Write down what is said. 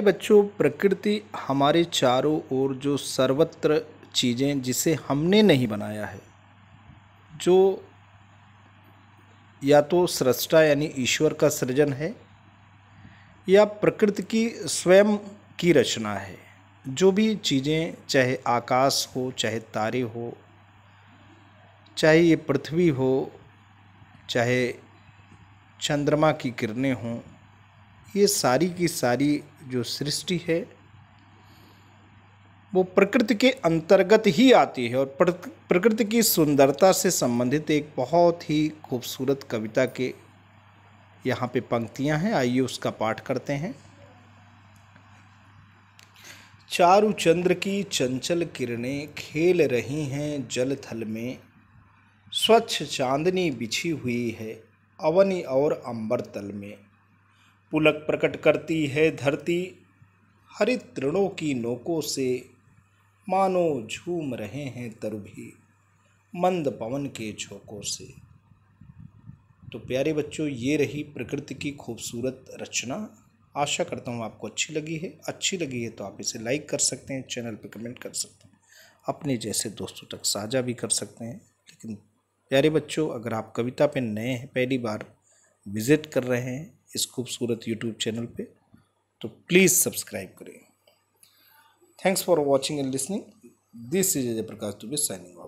ये बच्चों प्रकृति हमारे चारों ओर जो सर्वत्र चीज़ें जिसे हमने नहीं बनाया है जो या तो सृष्टा यानी ईश्वर का सृजन है या प्रकृति की स्वयं की रचना है जो भी चीज़ें चाहे आकाश हो चाहे तारे हो चाहे ये पृथ्वी हो चाहे चंद्रमा की किरणें हों ये सारी की सारी जो सृष्टि है वो प्रकृति के अंतर्गत ही आती है और प्रकृति की सुंदरता से संबंधित एक बहुत ही खूबसूरत कविता के यहाँ पे पंक्तियाँ हैं आइए उसका पाठ करते हैं चारु चंद्र की चंचल किरणें खेल रही हैं जल थल में स्वच्छ चांदनी बिछी हुई है अवनी और अंबर तल में पुलक प्रकट करती है धरती हरित तृणों की नोकों से मानो झूम रहे हैं भी मंद पवन के झोंकों से तो प्यारे बच्चों ये रही प्रकृति की खूबसूरत रचना आशा करता हूँ आपको अच्छी लगी है अच्छी लगी है तो आप इसे लाइक कर सकते हैं चैनल पर कमेंट कर सकते हैं अपने जैसे दोस्तों तक साझा भी कर सकते हैं लेकिन प्यारे बच्चों अगर आप कविता पे नए हैं पहली बार विज़िट कर रहे हैं इस खूबसूरत यूट्यूब चैनल पे तो प्लीज़ सब्सक्राइब करें thanks for watching and listening this is Ajay Prakash Dubey signing